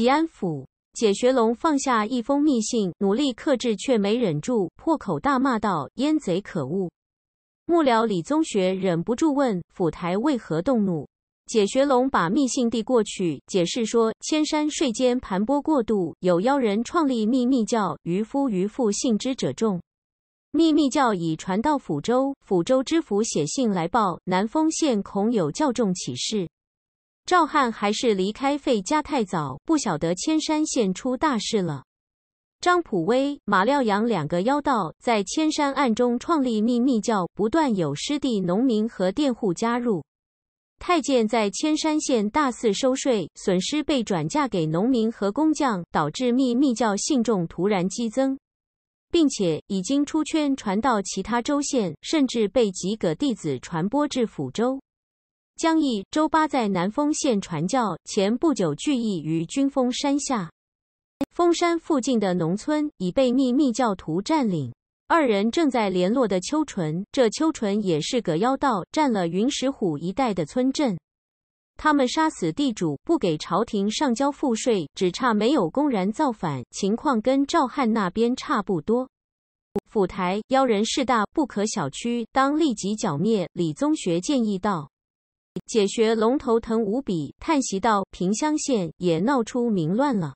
吉安府解学龙放下一封密信，努力克制，却没忍住，破口大骂道：“燕贼可恶！”幕僚李宗学忍不住问：“府台为何动怒？”解学龙把密信递过去，解释说：“千山睡间盘剥过度，有妖人创立秘密教，渔夫渔妇信之者众。秘密教已传到抚州，抚州知府写信来报，南丰县恐有教众起事。”赵汉还是离开费家太早，不晓得千山县出大事了。张普威、马廖阳两个妖道在千山暗中创立秘密教，不断有失地农民和佃户加入。太监在千山县大肆收税，损失被转嫁给农民和工匠，导致秘密教信众突然激增，并且已经出圈传到其他州县，甚至被几个弟子传播至抚州。江邑周八在南丰县传教，前不久聚义于军峰山下。峰山附近的农村已被秘密教徒占领。二人正在联络的秋纯，这秋纯也是个妖道，占了云石虎一带的村镇。他们杀死地主，不给朝廷上交赋税，只差没有公然造反。情况跟赵汉那边差不多。府台妖人势大，不可小觑，当立即剿灭。李宗学建议道。解学龙头疼无比，叹息道：“萍乡县也闹出民乱了，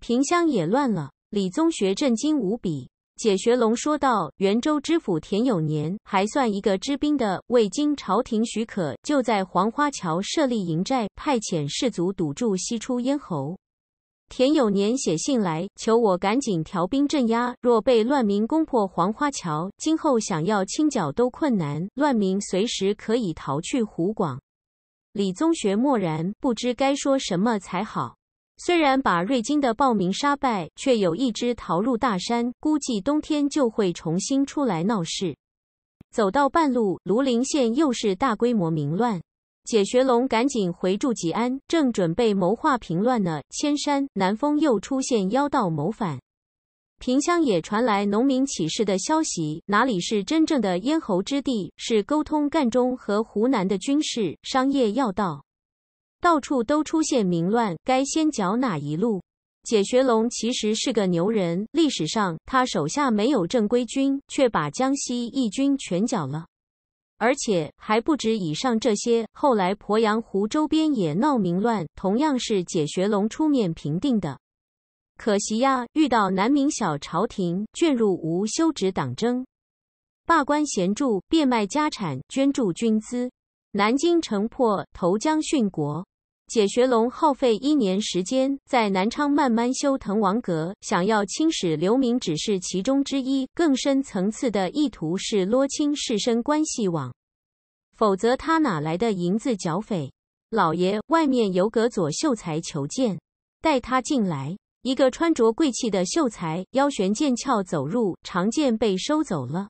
萍乡也乱了。”李宗学震惊无比。解学龙说道：“袁州知府田有年还算一个知兵的，未经朝廷许可，就在黄花桥设立营寨，派遣士卒堵住西出咽喉。”田有年写信来求我赶紧调兵镇压，若被乱民攻破黄花桥，今后想要清剿都困难，乱民随时可以逃去湖广。李宗学默然，不知该说什么才好。虽然把瑞金的暴民杀败，却有一支逃入大山，估计冬天就会重新出来闹事。走到半路，庐陵县又是大规模民乱。解学龙赶紧回驻吉安，正准备谋划平乱呢。千山、南风又出现妖道谋反，萍乡也传来农民起事的消息。哪里是真正的咽喉之地？是沟通赣中和湖南的军事、商业要道，到处都出现民乱，该先剿哪一路？解学龙其实是个牛人，历史上他手下没有正规军，却把江西义军全剿了。而且还不止以上这些，后来鄱阳湖周边也闹民乱，同样是解学龙出面平定的。可惜呀，遇到南明小朝廷，卷入无休止党争，罢官闲著、变卖家产，捐助军资。南京城破，投江殉国。解学龙耗费一年时间在南昌慢慢修滕王阁，想要青史留名只是其中之一，更深层次的意图是摸清士绅关系网，否则他哪来的银子剿匪？老爷，外面有个左秀才求见，带他进来。一个穿着贵气的秀才，腰悬剑鞘走入，长剑被收走了。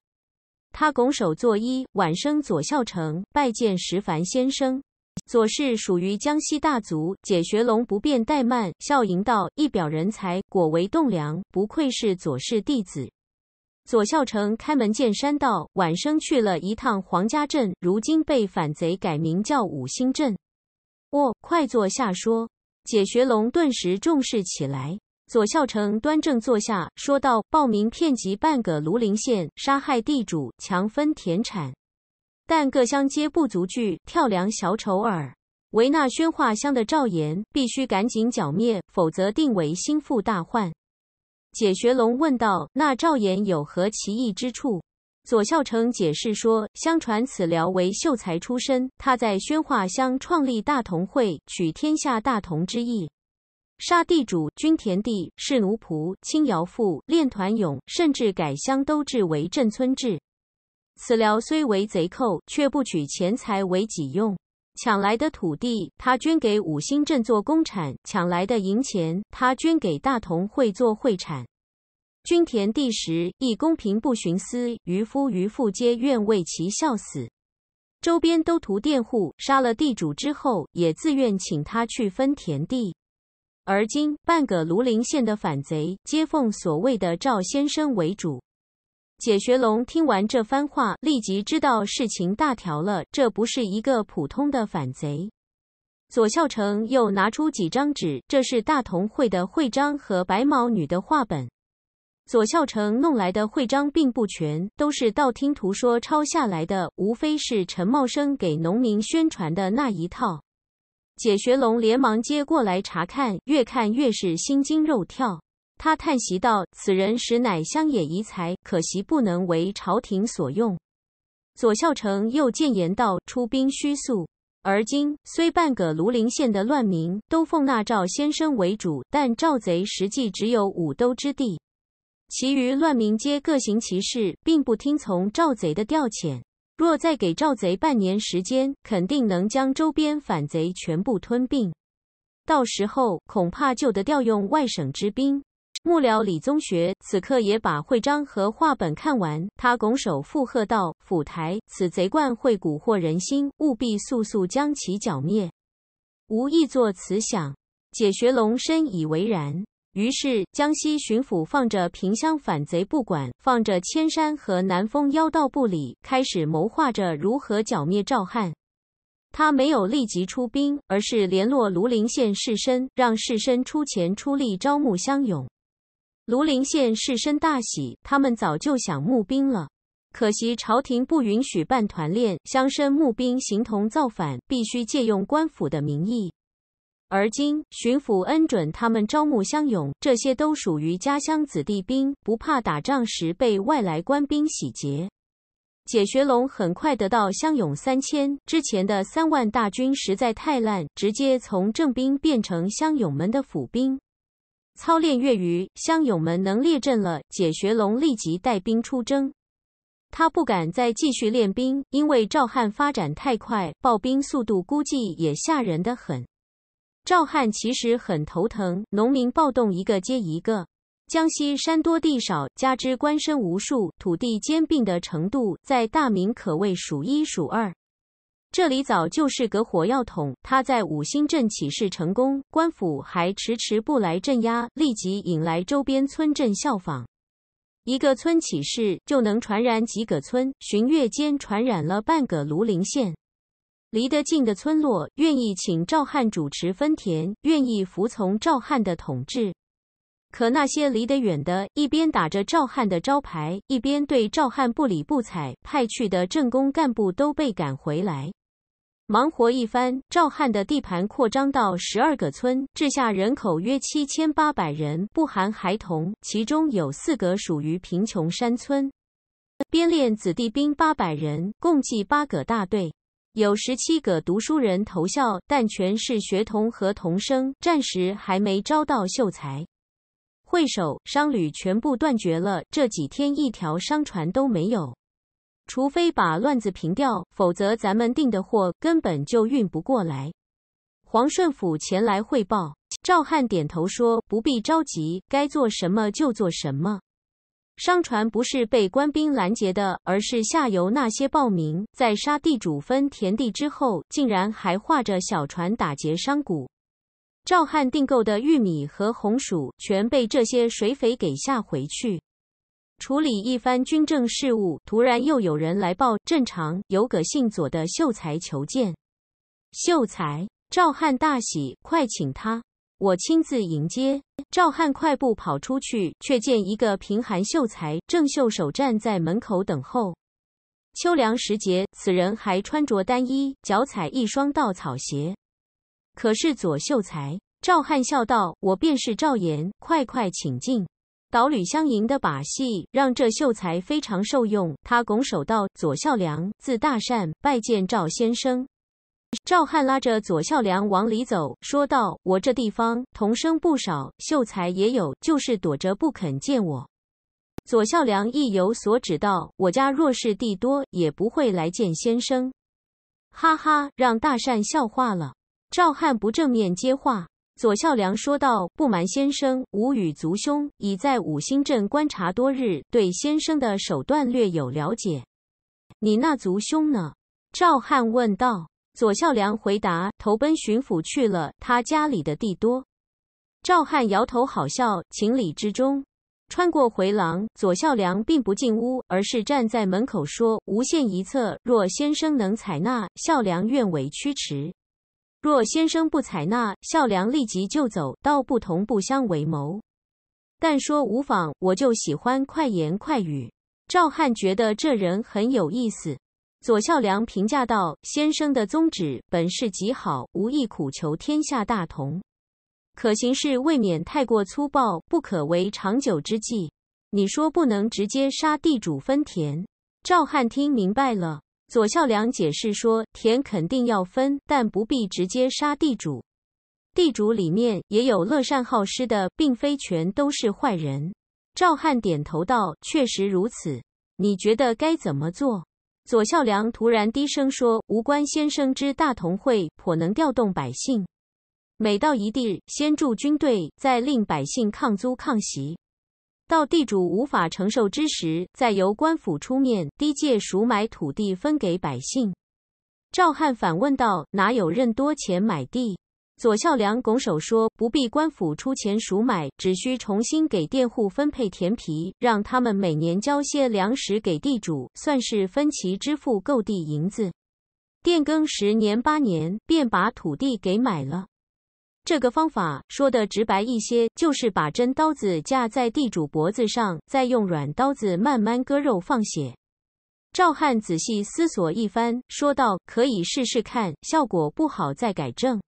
他拱手作揖，晚生左孝成，拜见石凡先生。左氏属于江西大族，解学龙不便怠慢，笑迎道：“一表人才，果为栋梁，不愧是左氏弟子。”左孝成开门见山道：“晚生去了一趟黄家镇，如今被反贼改名叫五星镇。”哦，快坐下说。解学龙顿时重视起来。左孝成端正坐下，说道：“报名骗及半个庐陵县，杀害地主，强分田产。”但各乡皆不足惧，跳梁小丑耳。为那宣化乡的赵岩，必须赶紧剿灭，否则定为心腹大患。解学龙问道：“那赵岩有何奇异之处？”左孝成解释说：“相传此僚为秀才出身，他在宣化乡创立大同会，取天下大同之意，杀地主、均田地、释奴仆、青瑶户、练团勇，甚至改乡都制为镇村制。”此僚虽为贼寇，却不取钱财为己用。抢来的土地，他捐给五星镇做公产；抢来的银钱，他捐给大同会做会产。均田地时亦公平，不徇私。渔夫渔妇皆愿为其效死。周边都屠佃户，杀了地主之后，也自愿请他去分田地。而今半个庐陵县的反贼，皆奉所谓的赵先生为主。解学龙听完这番话，立即知道事情大条了。这不是一个普通的反贼。左孝成又拿出几张纸，这是大同会的会章和白毛女的话本。左孝成弄来的会章并不全，都是道听途说抄下来的，无非是陈茂生给农民宣传的那一套。解学龙连忙接过来查看，越看越是心惊肉跳。他叹息道：“此人实乃乡野遗才，可惜不能为朝廷所用。”左孝成又谏言道：“出兵虚速。而今虽半个庐陵县的乱民都奉那赵先生为主，但赵贼实际只有五兜之地，其余乱民皆各行其事，并不听从赵贼的调遣。若再给赵贼半年时间，肯定能将周边反贼全部吞并。到时候恐怕就得调用外省之兵。”幕僚李宗学此刻也把会章和话本看完，他拱手附和道：“府台，此贼惯会蛊惑人心，务必速速将其剿灭。”吴亦作此想，解学龙深以为然。于是，江西巡抚放着萍乡反贼不管，放着千山和南丰妖道不理，开始谋划着如何剿灭赵汉。他没有立即出兵，而是联络庐陵县士绅，让士绅出钱出力招募乡勇。庐陵县士绅大喜，他们早就想募兵了，可惜朝廷不允许办团练，乡绅募兵形同造反，必须借用官府的名义。而今巡抚恩准他们招募乡勇，这些都属于家乡子弟兵，不怕打仗时被外来官兵洗劫。解学龙很快得到乡勇三千，之前的三万大军实在太烂，直接从正兵变成乡勇们的府兵。操练月余，乡勇们能列阵了。解学龙立即带兵出征。他不敢再继续练兵，因为赵汉发展太快，暴兵速度估计也吓人的很。赵汉其实很头疼，农民暴动一个接一个。江西山多地少，加之官绅无数，土地兼并的程度在大明可谓数一数二。这里早就是个火药桶。他在五星镇起事成功，官府还迟迟不来镇压，立即引来周边村镇效仿。一个村起事就能传染几个村，旬月间传染了半个庐陵县。离得近的村落愿意请赵汉主持分田，愿意服从赵汉的统治。可那些离得远的，一边打着赵汉的招牌，一边对赵汉不理不睬，派去的政工干部都被赶回来。忙活一番，赵汉的地盘扩张到十二个村，治下人口约七千八百人，不含孩童。其中有四个属于贫穷山村，编练子弟兵八百人，共计八个大队。有十七个读书人投效，但全是学童和童生，暂时还没招到秀才。会首商旅全部断绝了，这几天一条商船都没有。除非把乱子平掉，否则咱们订的货根本就运不过来。黄顺甫前来汇报，赵汉点头说：“不必着急，该做什么就做什么。”商船不是被官兵拦截的，而是下游那些暴民在杀地主分田地之后，竟然还划着小船打劫商贾。赵汉订购的玉米和红薯全被这些水匪给下回去。处理一番军政事务，突然又有人来报：镇常有个姓左的秀才求见。秀才赵汉大喜，快请他，我亲自迎接。赵汉快步跑出去，却见一个贫寒秀才正袖手站在门口等候。秋凉时节，此人还穿着单衣，脚踩一双稻草鞋。可是左秀才，赵汉笑道：“我便是赵岩，快快请进。”倒吕相迎的把戏让这秀才非常受用。他拱手道：“左孝良，字大善，拜见赵先生。”赵汉拉着左孝良往里走，说道：“我这地方童生不少，秀才也有，就是躲着不肯见我。”左孝良意有所指道：“我家若是地多，也不会来见先生。”哈哈，让大善笑话了。赵汉不正面接话。左孝良说道：“不瞒先生，吾与族兄已在五星镇观察多日，对先生的手段略有了解。你那族兄呢？”赵汉问道。左孝良回答：“投奔巡抚去了，他家里的地多。”赵汉摇头，好笑，情理之中。穿过回廊，左孝良并不进屋，而是站在门口说：“吾献一策，若先生能采纳，孝良愿为驱驰。”若先生不采纳，孝良立即就走。道不同不相为谋。但说无妨，我就喜欢快言快语。赵汉觉得这人很有意思。左孝良评价道：“先生的宗旨本是极好，无意苦求天下大同，可行事未免太过粗暴，不可为长久之计。你说不能直接杀地主分田？”赵汉听明白了。左孝良解释说：“田肯定要分，但不必直接杀地主。地主里面也有乐善好施的，并非全都是坏人。”赵汉点头道：“确实如此。你觉得该怎么做？”左孝良突然低声说：“无关先生之大同会颇能调动百姓，每到一地，先驻军队，再令百姓抗租抗袭。”到地主无法承受之时，再由官府出面低价赎买土地分给百姓。赵汉反问道：“哪有任多钱买地？”左孝良拱手说：“不必官府出钱赎买，只需重新给佃户分配田皮，让他们每年交些粮食给地主，算是分期支付购地银子。变更十年八年，便把土地给买了。”这个方法说的直白一些，就是把真刀子架在地主脖子上，再用软刀子慢慢割肉放血。赵汉仔细思索一番，说道：“可以试试看，效果不好再改正。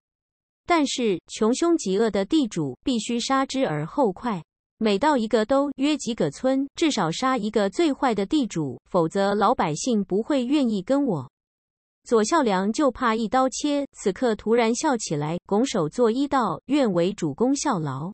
但是穷凶极恶的地主必须杀之而后快，每到一个都约几个村，至少杀一个最坏的地主，否则老百姓不会愿意跟我。”左孝良就怕一刀切，此刻突然笑起来，拱手作揖道：“愿为主公效劳。”